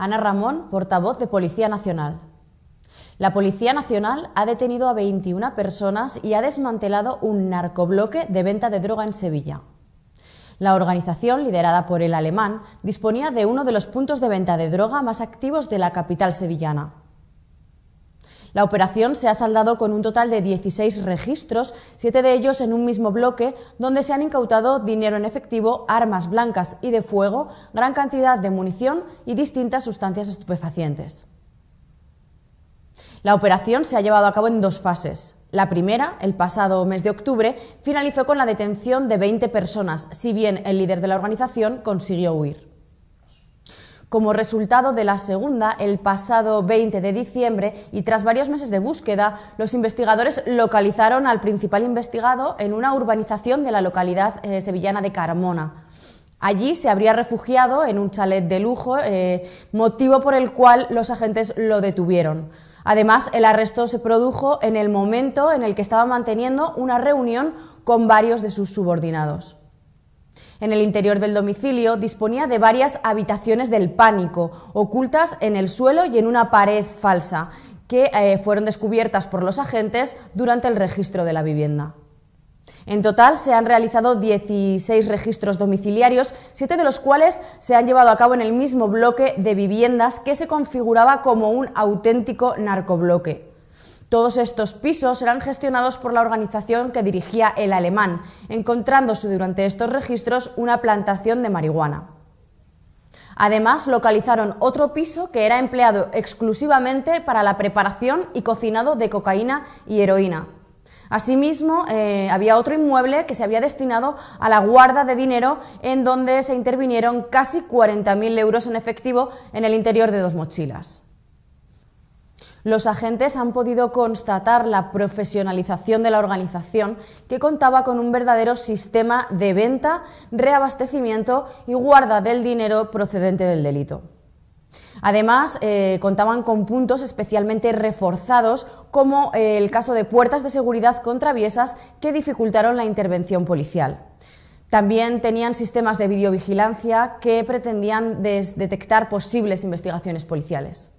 Ana Ramón, portavoz de Policía Nacional. La Policía Nacional ha detenido a 21 personas y ha desmantelado un narcobloque de venta de droga en Sevilla. La organización, liderada por el alemán, disponía de uno de los puntos de venta de droga más activos de la capital sevillana. La operación se ha saldado con un total de 16 registros, siete de ellos en un mismo bloque, donde se han incautado dinero en efectivo, armas blancas y de fuego, gran cantidad de munición y distintas sustancias estupefacientes. La operación se ha llevado a cabo en dos fases. La primera, el pasado mes de octubre, finalizó con la detención de 20 personas, si bien el líder de la organización consiguió huir. Como resultado de la segunda, el pasado 20 de diciembre, y tras varios meses de búsqueda, los investigadores localizaron al principal investigado en una urbanización de la localidad eh, sevillana de Carmona. Allí se habría refugiado en un chalet de lujo, eh, motivo por el cual los agentes lo detuvieron. Además, el arresto se produjo en el momento en el que estaba manteniendo una reunión con varios de sus subordinados. En el interior del domicilio disponía de varias habitaciones del pánico, ocultas en el suelo y en una pared falsa, que eh, fueron descubiertas por los agentes durante el registro de la vivienda. En total se han realizado 16 registros domiciliarios, siete de los cuales se han llevado a cabo en el mismo bloque de viviendas que se configuraba como un auténtico narcobloque. Todos estos pisos eran gestionados por la organización que dirigía el alemán, encontrándose durante estos registros una plantación de marihuana. Además, localizaron otro piso que era empleado exclusivamente para la preparación y cocinado de cocaína y heroína. Asimismo, eh, había otro inmueble que se había destinado a la guarda de dinero en donde se intervinieron casi 40.000 euros en efectivo en el interior de dos mochilas los agentes han podido constatar la profesionalización de la organización que contaba con un verdadero sistema de venta, reabastecimiento y guarda del dinero procedente del delito. Además, eh, contaban con puntos especialmente reforzados, como eh, el caso de puertas de seguridad contraviesas que dificultaron la intervención policial. También tenían sistemas de videovigilancia que pretendían detectar posibles investigaciones policiales.